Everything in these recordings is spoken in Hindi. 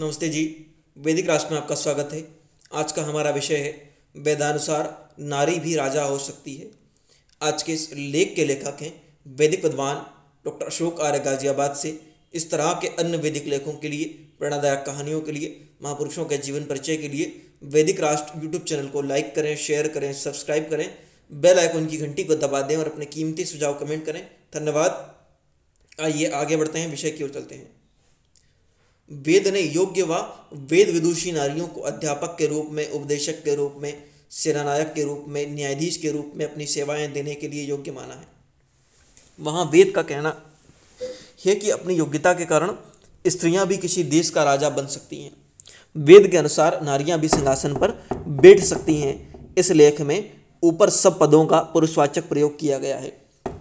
नमस्ते जी वैदिक राष्ट्र में आपका स्वागत है आज का हमारा विषय है वेदानुसार नारी भी राजा हो सकती है आज के इस लेख के लेखक हैं वैदिक विद्वान डॉक्टर अशोक आर्य गाजियाबाद से इस तरह के अन्य वैदिक लेखों के लिए प्रेरणादायक कहानियों के लिए महापुरुषों के जीवन परिचय के लिए वैदिक राष्ट्र यूट्यूब चैनल को लाइक करें शेयर करें सब्सक्राइब करें बेल आइकन की घंटी को दबा दें और अपने कीमती सुझाव कमेंट करें धन्यवाद आइए आगे बढ़ते हैं विषय की ओर चलते हैं वेद ने योग्य व वेद विदुषी नारियों को अध्यापक के रूप में उपदेशक के रूप में सेनानायक के रूप में न्यायाधीश के रूप में अपनी सेवाएं देने के लिए योग्य माना है वहाँ वेद का कहना है कि अपनी योग्यता के कारण स्त्रियां भी किसी देश का राजा बन सकती हैं वेद के अनुसार नारियां भी सिंहासन पर बैठ सकती हैं इस लेख में ऊपर सब पदों का पुरुषवाचक प्रयोग किया गया है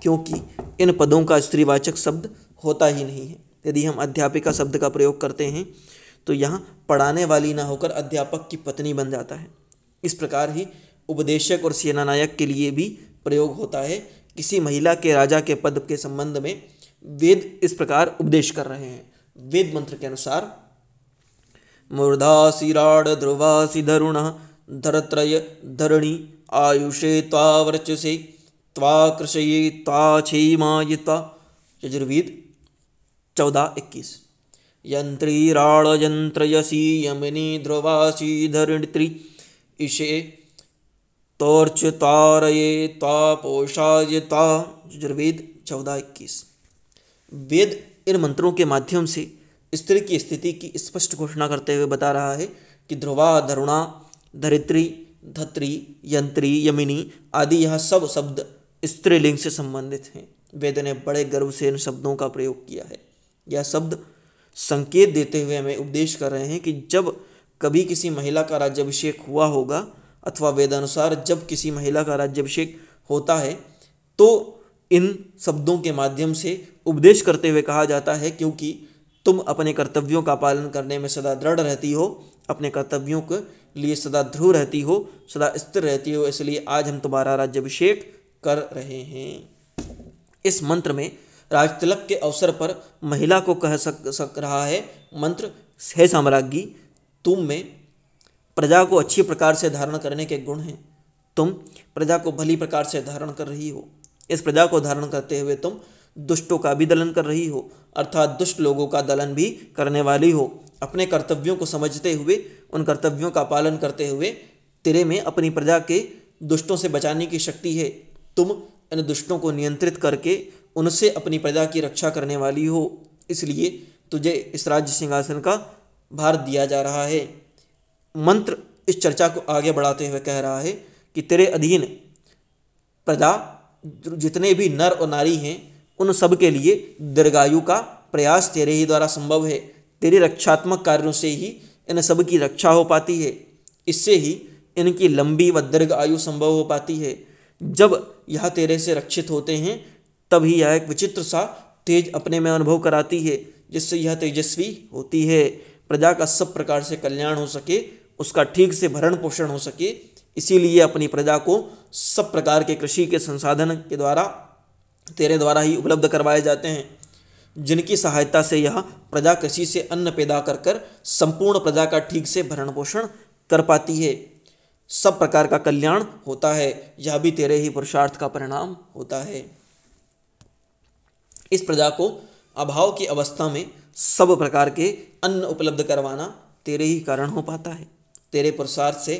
क्योंकि इन पदों का स्त्रीवाचक शब्द होता ही नहीं है यदि हम अध्यापिका शब्द का प्रयोग करते हैं तो यहाँ पढ़ाने वाली ना होकर अध्यापक की पत्नी बन जाता है इस प्रकार ही उपदेशक और सेनानायक के लिए भी प्रयोग होता है किसी महिला के राजा के पद के संबंध में वेद इस प्रकार उपदेश कर रहे हैं वेद मंत्र के अनुसार मूर्धासी राड ध्रुवासी धरुण धरत्रय धरणी आयुषे तावृचसे वर्चसे त्वा कृषये त्वा यजुर्वेद चौदह इक्कीस यंत्री यंत्र यसी यमिनी ध्रुवासी धरणत्री इशे तोर्च तारये ता पोषा ता यजुर्वेद चौदह इक्कीस वेद इन मंत्रों के माध्यम से स्त्री की स्थिति की स्पष्ट घोषणा करते हुए बता रहा है कि ध्रुवा धरुणा धरित्री धत्री यंत्री यमिनी आदि यह सब शब्द स्त्रीलिंग से संबंधित हैं वेद ने बड़े गर्व से इन शब्दों का प्रयोग किया है यह शब्द संकेत देते हुए हमें उपदेश कर रहे हैं कि जब कभी किसी महिला का राज्याभिषेक हुआ होगा अथवा वेदानुसार जब किसी महिला का राज्याभिषेक होता है तो इन शब्दों के माध्यम से उपदेश करते हुए कहा जाता है क्योंकि तुम अपने कर्तव्यों का पालन करने में सदा दृढ़ रहती हो अपने कर्तव्यों के लिए सदा ध्रुव रहती हो सदा स्थिर रहती हो इसलिए आज हम तुम्हारा राज्याभिषेक कर रहे हैं इस मंत्र में राजतिलक के अवसर पर महिला को कह सक सक रहा है मंत्र हे साम्राज्ञी तुम में प्रजा को अच्छी प्रकार से धारण करने के गुण हैं तुम प्रजा को भली प्रकार से धारण कर रही हो इस प्रजा को धारण करते हुए तुम दुष्टों का भी दलन कर रही हो अर्थात दुष्ट लोगों का दलन भी करने वाली हो अपने कर्तव्यों को समझते हुए उन कर्तव्यों का पालन करते हुए तेरे में अपनी प्रजा के दुष्टों से बचाने की शक्ति है तुम इन दुष्टों को नियंत्रित करके उनसे अपनी प्रजा की रक्षा करने वाली हो इसलिए तुझे इस राज्य सिंहासन का भार दिया जा रहा है मंत्र इस चर्चा को आगे बढ़ाते हुए कह रहा है कि तेरे अधीन प्रजा जितने भी नर और नारी हैं उन सब के लिए दीर्घायु का प्रयास तेरे ही द्वारा संभव है तेरे रक्षात्मक कार्यों से ही इन सब की रक्षा हो पाती है इससे ही इनकी लंबी व दीर्घ आयु संभव हो पाती है जब यह तेरे से रक्षित होते हैं तभी यह एक विचित्र सा तेज अपने में अनुभव कराती है जिससे यह तेजस्वी होती है प्रजा का सब प्रकार से कल्याण हो सके उसका ठीक से भरण पोषण हो सके इसीलिए अपनी प्रजा को सब प्रकार के कृषि के संसाधन के द्वारा तेरे द्वारा ही उपलब्ध करवाए जाते हैं जिनकी सहायता से यह प्रजा कृषि से अन्न पैदा कर कर संपूर्ण प्रजा का ठीक से भरण पोषण कर पाती है सब प्रकार का कल्याण होता है यह भी तेरे ही पुरुषार्थ का परिणाम होता है इस प्रजा को अभाव की अवस्था में सब प्रकार के अन्न उपलब्ध करवाना तेरे ही कारण हो पाता है तेरे प्रसाद से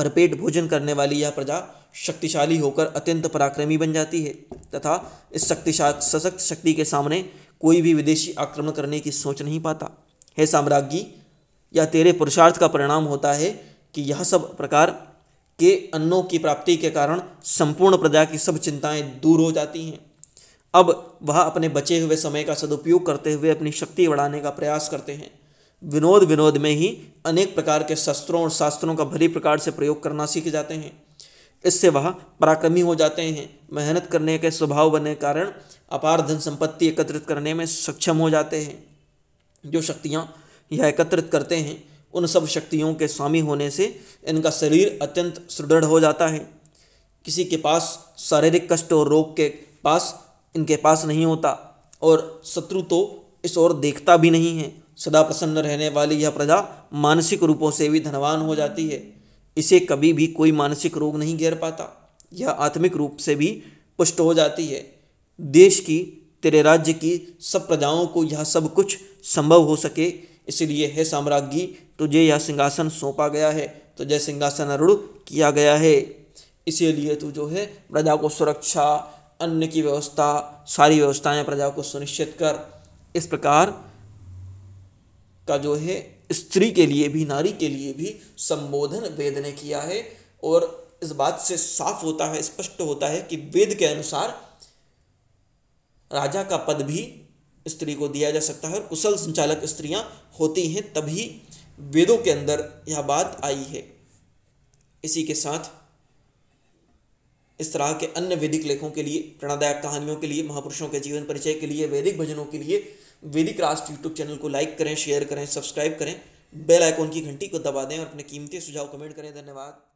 भरपेट भोजन करने वाली यह प्रजा शक्तिशाली होकर अत्यंत पराक्रमी बन जाती है तथा इस शक्तिशा सशक्त शक्ति के सामने कोई भी विदेशी आक्रमण करने की सोच नहीं पाता है साम्राज्ञी या तेरे पुरुषार्थ का परिणाम होता है कि यह सब प्रकार के अन्नों की प्राप्ति के कारण संपूर्ण प्रजा की सब चिंताएं दूर हो जाती हैं अब वह अपने बचे हुए समय का सदुपयोग करते हुए अपनी शक्ति बढ़ाने का प्रयास करते हैं विनोद विनोद में ही अनेक प्रकार के शस्त्रों और शास्त्रों का भली प्रकार से प्रयोग करना सीख जाते हैं इससे वह पराक्रमी हो जाते हैं मेहनत करने के स्वभाव बने कारण अपार धन संपत्ति एकत्रित करने में सक्षम हो जाते हैं जो शक्तियाँ यह एकत्रित करते हैं उन सब शक्तियों के स्वामी होने से इनका शरीर अत्यंत सुदृढ़ हो जाता है किसी के पास शारीरिक कष्ट और रोग के पास इनके पास नहीं होता और शत्रु तो इस ओर देखता भी नहीं है सदा प्रसन्न रहने वाली यह प्रजा मानसिक रूपों से भी धनवान हो जाती है इसे कभी भी कोई मानसिक रोग नहीं घेर पाता यह आत्मिक रूप से भी पुष्ट हो जाती है देश की तेरे राज्य की सब प्रजाओं को यह सब कुछ संभव हो सके इसलिए है साम्राज्ञी तुझे यह सिंहासन सौंपा गया है तुझे सिंहासन अरुण किया गया है इसीलिए तू जो है प्रजा को सुरक्षा अन्न की व्यवस्था सारी व्यवस्थाएं प्रजा को सुनिश्चित कर इस प्रकार का जो है स्त्री के लिए भी नारी के लिए भी संबोधन वेद ने किया है और इस बात से साफ होता है स्पष्ट होता है कि वेद के अनुसार राजा का पद भी स्त्री को दिया जा सकता है और कुशल संचालक स्त्रियां होती हैं तभी वेदों के अंदर यह बात आई है इसी के साथ इस तरह के अन्य वैदिक लेखों के लिए प्रेरणादायक कहानियों के लिए महापुरुषों के जीवन परिचय के लिए वैदिक भजनों के लिए वैदिक राष्ट्र यूट्यूब चैनल को लाइक करें शेयर करें सब्सक्राइब करें बेल आइकॉन की घंटी को दबा दें और अपने कीमती सुझाव कमेंट करें धन्यवाद